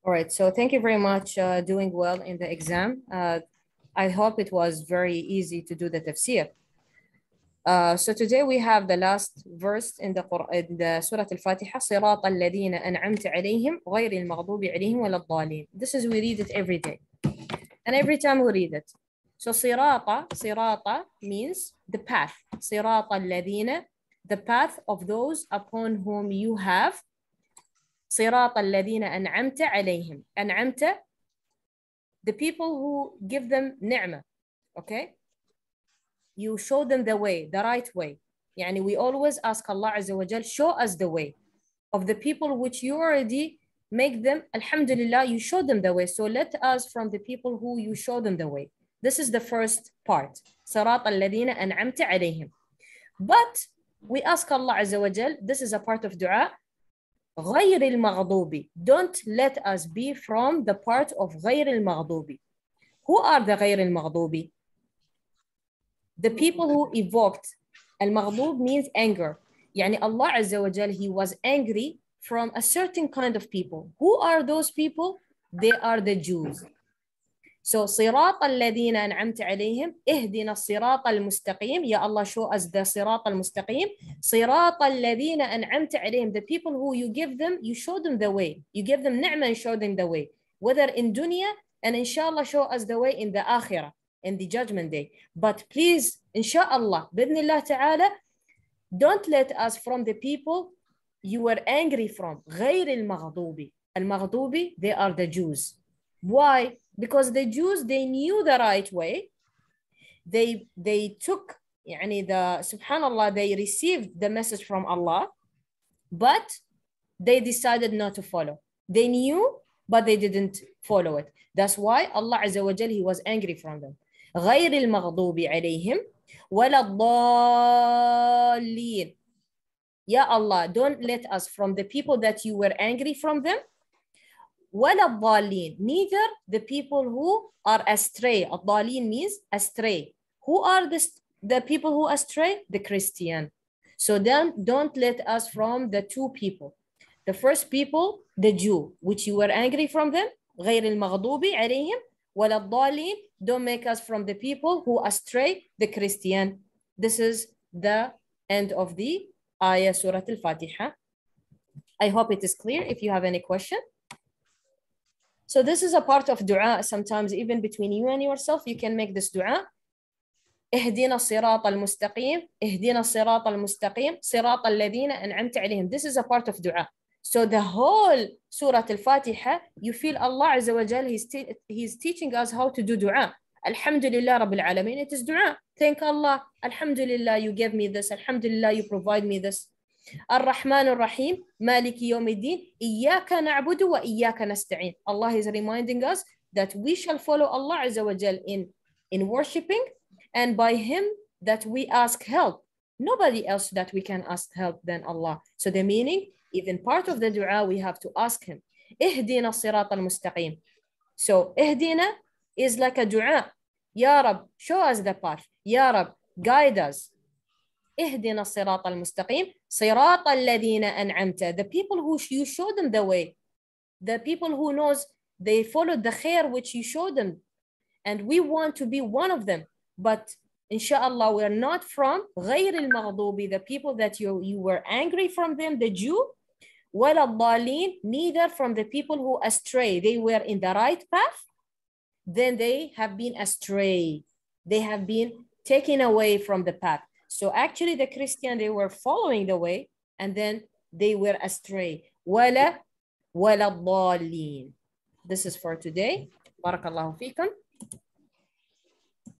All right, so thank you very much uh, doing well in the exam. Uh, I hope it was very easy to do the tafsir. Uh, so today we have the last verse in the, in the Surah Al-Fatiha, صراط الذين أنعمت عليهم غير المغضوب عليهم ولا الضالين. This is, we read it every day. And every time we read it. So sirata, sirata means the path. Sirata الذين, the path of those upon whom you have صراط الذين أنعمت عليهم أنعمت the people who give them نعمة okay you show them the way the right way يعني we always ask Allah عز وجل show us the way of the people which you already make them alhamdulillah you show them the way so let us from the people who you show them the way this is the first part صراط الذين أنعمت عليهم but we ask Allah عز وجل this is a part of dua غير المغضوب don't let us be from the part of غير المغضوب who are the غير المغضوب the people who evoked المغضوب means anger يعني الله عز وجل he was angry from a certain kind of people who are those people they are the Jews So صراط الذين أنعمت عليهم اهدنا الصراط المستقيم يا الله show us the صراط المستقيم صراط الذين أنعمت عليهم the people who you give them you show them the way you give them نعمة and show them the way whether in dunya and inshallah show us the way in the اخره in the judgment day but please inshallah بإذن الله تعالى don't let us from the people you were angry from غير المغضوب المغضوب they are the Jews Why? Because the Jews, they knew the right way. They, they took, يعني the, subhanAllah, they received the message from Allah, but they decided not to follow. They knew, but they didn't follow it. That's why Allah Azza wa Jal, he was angry from them. غير المغضوب عليهم ولا الضالين. Ya Allah, don't let us from the people that you were angry from them ولا الضالين neither the people who are astray الضالين means astray who are the, the people who astray the Christian so don't don't let us from the two people the first people the Jew which you were angry from them غير المغضوب عليهم ولا الضالين don't make us from the people who astray the Christian this is the end of the ayah surah al-fatiha I hope it is clear if you have any question so this is a part of dua sometimes even between you and yourself you can make this dua اهدنا الصراط المستقيم اهدنا الصراط المستقيم صراط الذين أنعمت عليهم this is a part of dua so the whole Surah Al-Fatiha you feel Allah Azza wa Jal he's, te- he's teaching us how to do dua Alhamdulillah Rabbil Alameen it is dua thank Allah Alhamdulillah you gave me this Alhamdulillah you provide me this الرحمن الرحيم مالك يوم الدين إياك نعبد وإياك نستعين Allah is reminding us that we shall follow Allah Azza in, in worshipping and by him that we ask help nobody else that we can ask help than Allah so the meaning even part of the dua we have to ask him اهدنا الصراط المستقيم so اهدنا is like a dua Ya Rab show us the path Ya Rab guide us اهدنا الصراط المستقيم صراط الذين أنعمت the people who you show them the way the people who knows they followed the khair which you showed them and we want to be one of them but inshallah we're not from غير المغضوب the people that you, you were angry from them the Jew ولا الضالين neither from the people who astray they were in the right path then they have been astray they have been taken away from the path so actually the Christian, they were following the way and then they were astray. This is for today. Barakallahu fikum.